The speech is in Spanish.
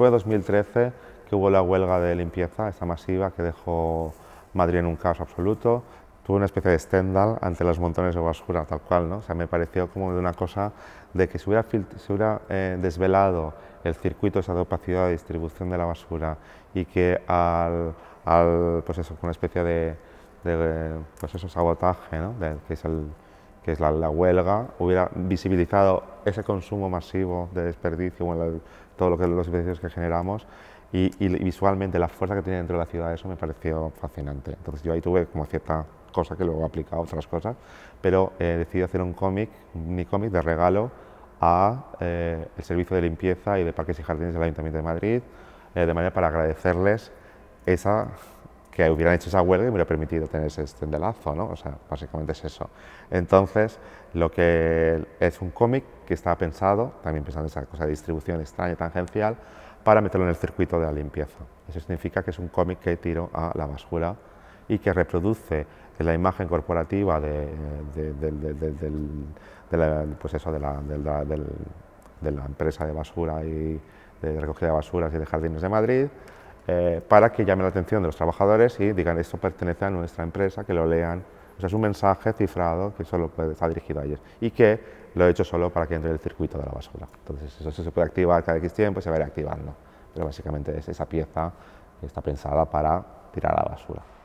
Fue 2013 que hubo la huelga de limpieza, esta masiva que dejó Madrid en un caos absoluto. Tuve una especie de Stendhal ante los montones de basura, tal cual, ¿no? O sea, me pareció como de una cosa de que se hubiera, se hubiera eh, desvelado el circuito esa opacidad de distribución de la basura y que al, al pues eso, una especie de, pues eso, sabotaje, ¿no? que es el, que es la, la, huelga, hubiera visibilizado ese consumo masivo de desperdicio, todo lo que los desperdicios que generamos y, visualmente la fuerza que tiene dentro de la ciudad, eso me pareció fascinante. Entonces yo ahí tuve como cierta cosa que luego he aplicado a otras cosas, pero he eh, decidí hacer un cómic, mi cómic de regalo a eh, el servicio de limpieza y de parques y jardines del Ayuntamiento de Madrid, eh, de manera para agradecerles esa que hubieran hecho esa huelga y me hubiera permitido tener ese estendelazo, ¿no? O sea, básicamente es eso. Entonces, lo que es un cómic que está pensado, también pensando en esa cosa de distribución extraña, tangencial, para meterlo en el circuito de la limpieza. Eso significa que es un cómic que tiro a la basura y que reproduce la imagen corporativa de, la, la, empresa de basura y de recogida de basuras y de jardines de Madrid, eh, para que llame la atención de los trabajadores y digan esto pertenece a nuestra empresa, que lo lean. O sea, es un mensaje cifrado que solo puede estar dirigido a ellos y que lo he hecho solo para que entre el circuito de la basura. Entonces, eso, se puede activar cada X tiempo y se va a ir activando. Pero básicamente es esa pieza que está pensada para tirar a la basura.